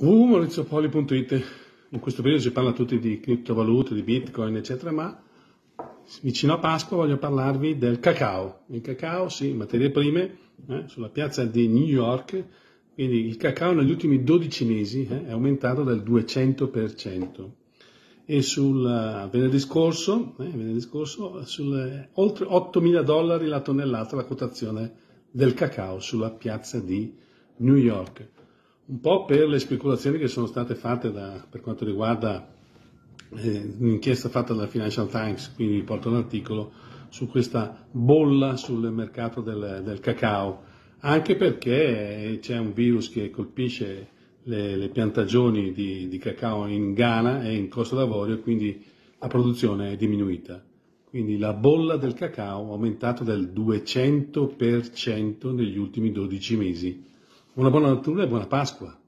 www.maurizopoli.it In questo periodo si parla tutti di criptovalute, di bitcoin, eccetera, ma vicino a Pasqua voglio parlarvi del cacao. Il cacao, sì, materie prime, eh, sulla piazza di New York, quindi il cacao negli ultimi 12 mesi eh, è aumentato del 200%. E sul eh, venerdì scorso, eh, venerdì scorso sul, eh, oltre 8.000 dollari la tonnellata la cotazione del cacao sulla piazza di New York un po' per le speculazioni che sono state fatte da, per quanto riguarda eh, un'inchiesta fatta dal Financial Times, quindi vi porto un articolo, su questa bolla sul mercato del, del cacao, anche perché c'è un virus che colpisce le, le piantagioni di, di, cacao in Ghana e in Costa d'Avorio, quindi la produzione è diminuita. Quindi la bolla del cacao è aumentata del 200% negli ultimi 12 mesi. Buona buona natura e buona Pasqua.